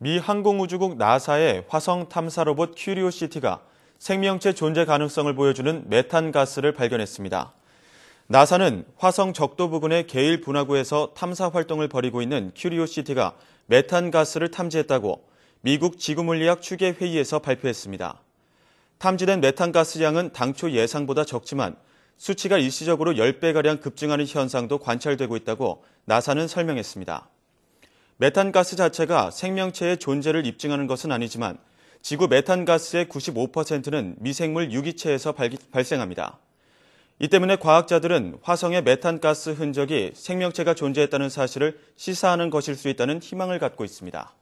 미 항공우주국 나사의 화성 탐사 로봇 큐리오시티가 생명체 존재 가능성을 보여주는 메탄 가스를 발견했습니다. 나사는 화성 적도 부근의 게일 분화구에서 탐사 활동을 벌이고 있는 큐리오시티가 메탄 가스를 탐지했다고 미국 지구물리학 추계 회의에서 발표했습니다. 탐지된 메탄 가스 양은 당초 예상보다 적지만 수치가 일시적으로 10배가량 급증하는 현상도 관찰되고 있다고 나사는 설명했습니다. 메탄가스 자체가 생명체의 존재를 입증하는 것은 아니지만 지구 메탄가스의 95%는 미생물 유기체에서 발생합니다. 이 때문에 과학자들은 화성의 메탄가스 흔적이 생명체가 존재했다는 사실을 시사하는 것일 수 있다는 희망을 갖고 있습니다.